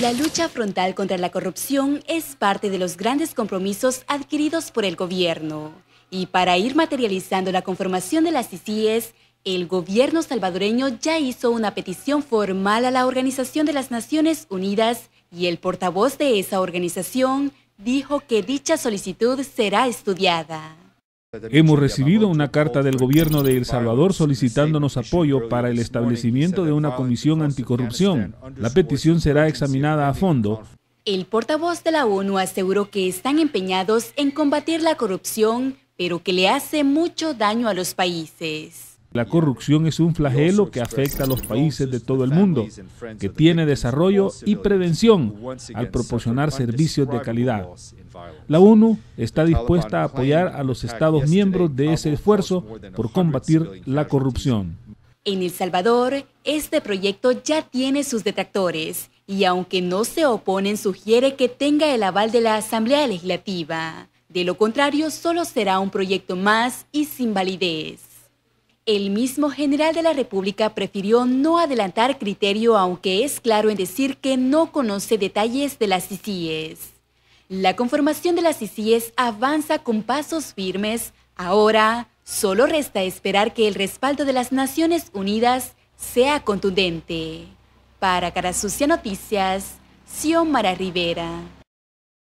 La lucha frontal contra la corrupción es parte de los grandes compromisos adquiridos por el gobierno. Y para ir materializando la conformación de las ICIES, el gobierno salvadoreño ya hizo una petición formal a la Organización de las Naciones Unidas y el portavoz de esa organización dijo que dicha solicitud será estudiada. Hemos recibido una carta del gobierno de El Salvador solicitándonos apoyo para el establecimiento de una comisión anticorrupción. La petición será examinada a fondo. El portavoz de la ONU aseguró que están empeñados en combatir la corrupción, pero que le hace mucho daño a los países. La corrupción es un flagelo que afecta a los países de todo el mundo, que tiene desarrollo y prevención al proporcionar servicios de calidad. La ONU está dispuesta a apoyar a los Estados miembros de ese esfuerzo por combatir la corrupción. En El Salvador, este proyecto ya tiene sus detractores y aunque no se oponen, sugiere que tenga el aval de la Asamblea Legislativa. De lo contrario, solo será un proyecto más y sin validez. El mismo general de la República prefirió no adelantar criterio, aunque es claro en decir que no conoce detalles de las CICIES. La conformación de las CICIES avanza con pasos firmes. Ahora solo resta esperar que el respaldo de las Naciones Unidas sea contundente. Para Carasucia Noticias, Xiomara Rivera.